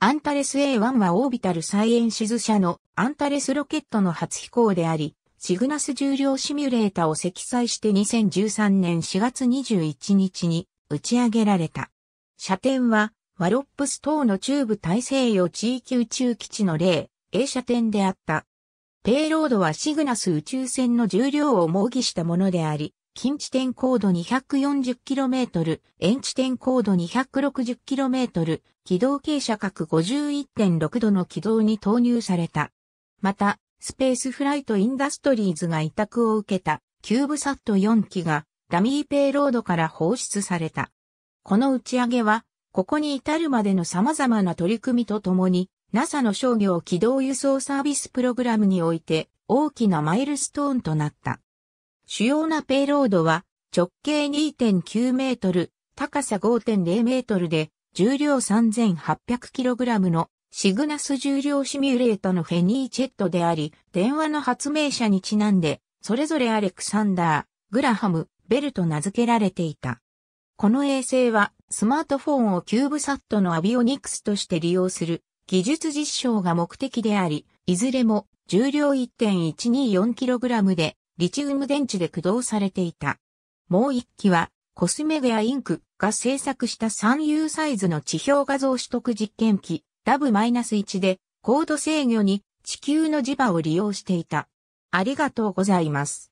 アンタレス A1 はオービタルサイエンシズ社のアンタレスロケットの初飛行であり、シグナス重量シミュレータを積載して2013年4月21日に打ち上げられた。射点はワロップス島の中部大西洋地域宇宙基地の例、A 射点であった。ペイロードはシグナス宇宙船の重量を模擬したものであり、近地点高度 240km、遠地点高度 260km、軌道傾斜角51.6度の軌道に投入された。また、スペースフライトインダストリーズが委託を受けた、キューブサット4機が、ダミーペイロードから放出された。この打ち上げは、ここに至るまでの様々な取り組みとともに、NASA の商業軌道輸送サービスプログラムにおいて大きなマイルストーンとなった。主要なペイロードは直径2.9メートル、高さ5.0メートルで重量 3800kg のシグナス重量シミュレートのフェニーチェットであり、電話の発明者にちなんで、それぞれアレクサンダー、グラハム、ベルと名付けられていた。この衛星はスマートフォンをキューブサットのアビオニクスとして利用する技術実証が目的であり、いずれも重量 1.124kg でリチウム電池で駆動されていた。もう一機は、コスメデアインクが制作した 3U サイズの地表画像取得実験機 w 1で、高度制御に地球の磁場を利用していた。ありがとうございます。